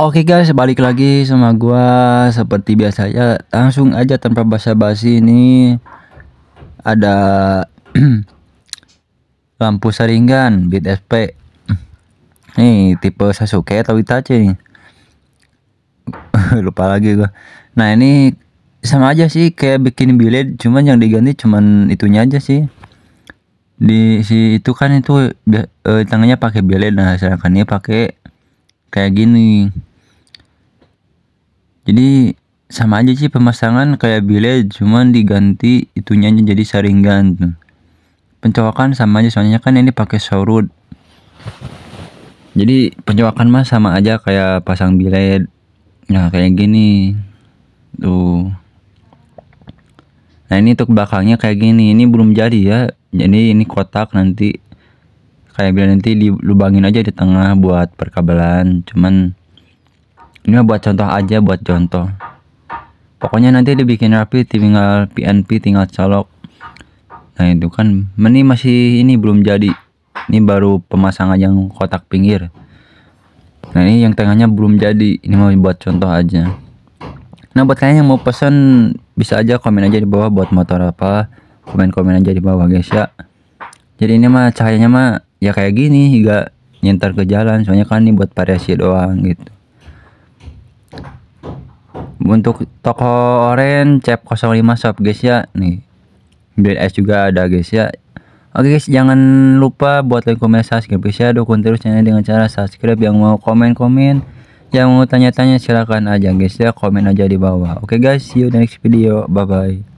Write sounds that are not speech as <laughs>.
Oke okay guys, balik lagi sama gua seperti biasa biasanya langsung aja tanpa basa-basi ini ada <clears throat> lampu saringan bit SP. Nih tipe Sasuke atau Itachi <laughs> Lupa lagi gua. Nah, ini sama aja sih kayak bikin billet cuman yang diganti cuman itunya aja sih di si itu kan itu eh, tangannya pakai billet nah sedangkan ini pakai kayak gini jadi sama aja sih pemasangan kayak bile cuman diganti itunya jadi saringan pencowakan sama aja soalnya kan ini pakai sorut jadi pencowakan mah sama aja kayak pasang bile nah kayak gini tuh nah ini untuk belakangnya kayak gini ini belum jadi ya jadi ini kotak nanti kayak bilang nanti dilubangin aja di tengah buat perkabelan cuman ini buat contoh aja buat contoh pokoknya nanti dibikin rapi tinggal PNP tinggal colok nah itu kan ini masih ini belum jadi ini baru pemasangan yang kotak pinggir nah ini yang tengahnya belum jadi ini mau buat contoh aja nah buat kalian yang mau pesan bisa aja komen aja di bawah buat motor apa komen-komen aja di bawah guys ya jadi ini mah cahayanya mah ya kayak gini hingga nyentar ke jalan soalnya kan ini buat variasi doang gitu untuk toko oren cap 05 shop guys ya nih beli es juga ada guys ya oke guys jangan lupa buat like komen subscribe guys ya dukung terus channel dengan cara subscribe yang mau komen komen yang mau tanya-tanya silahkan aja guys ya komen aja di bawah oke guys see you next video bye bye